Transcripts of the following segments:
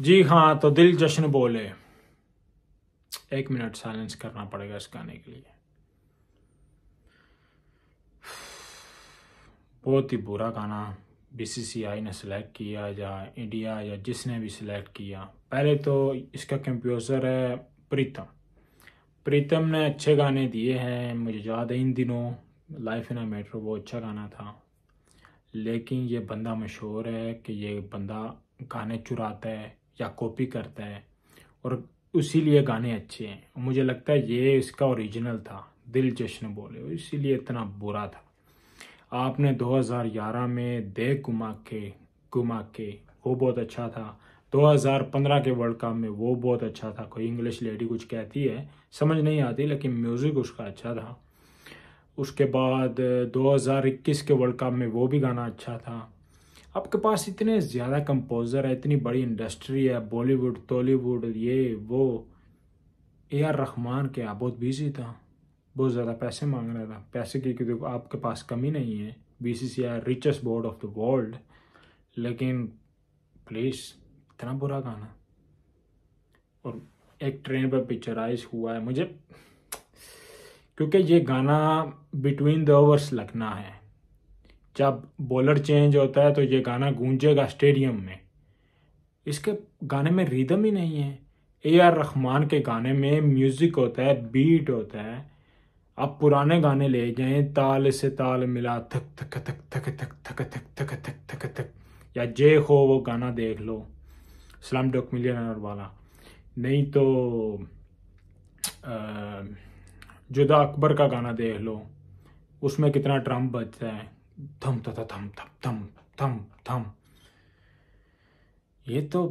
जी हाँ तो दिल जश्न बोले एक मिनट साइलेंस करना पड़ेगा इस गाने के लिए बहुत ही बुरा गाना बीसीसीआई ने सिलेक्ट किया या इंडिया या जिसने भी सिलेक्ट किया पहले तो इसका कंप्यूज़र है प्रीतम प्रीतम ने अच्छे गाने दिए हैं मुझे याद है इन दिनों लाइफ इन मेट्रो वो अच्छा गाना था लेकिन ये बंदा मशहूर है कि ये बंदा गाने चुराता है या कॉपी करता है और उसीलिए गाने अच्छे हैं मुझे लगता है ये इसका ओरिजिनल था दिल जश्न बोले इसीलिए इतना बुरा था आपने 2011 में दे गुमा के गुमा के वो बहुत अच्छा था 2015 के वर्ल्ड कप में वो बहुत अच्छा था कोई इंग्लिश लेडी कुछ कहती है समझ नहीं आती लेकिन म्यूज़िक उसका अच्छा था उसके बाद 2021 के वर्ल्ड कप में वो भी गाना अच्छा था आपके पास इतने ज़्यादा कंपोज़र है इतनी बड़ी इंडस्ट्री है बॉलीवुड टॉलीवुड ये वो ए आर रहमान के यहाँ बहुत बिजी था बहुत ज़्यादा पैसे मांग रहा था पैसे की क्योंकि आपके पास कमी नहीं है B C C I richest board of the world लेकिन प्लीज़ इतना बुरा गाना और एक ट्रेन पर पिक्चराइज हुआ है मुझे क्योंकि ये गाना बिटवीन द ओवर्स लगना है जब बॉलर चेंज होता है तो ये गाना गूंजेगा स्टेडियम में इसके गाने में रिदम ही नहीं है ए आर रहमान के गाने में म्यूज़िक होता है बीट होता है आप पुराने गाने ले जाएं ताल से ताल मिला थक थक थक थक थक थक थक थक थक थक थक या जे हो वो गाना देख लो स्लम डॉक मिलियनर वाला नहीं तो जुदा अकबर का गाना देख लो उसमें कितना ट्रम्प बजता है थम था थम थम थम थम थम ये तो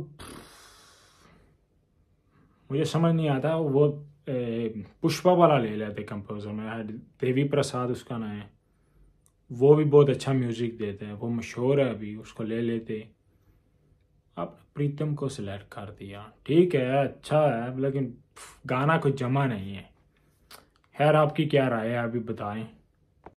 मुझे समझ नहीं आता वो पुष्पा वाला ले लेते कंपोजर में देवी प्रसाद उसका नाम है वो भी बहुत अच्छा म्यूज़िक देते हैं वो मशहूर है अभी उसको ले लेते आपने प्रीतम को सिलेक्ट कर दिया ठीक है अच्छा है लेकिन गाना कुछ जमा नहीं है खैर आपकी क्या राय है अभी बताएं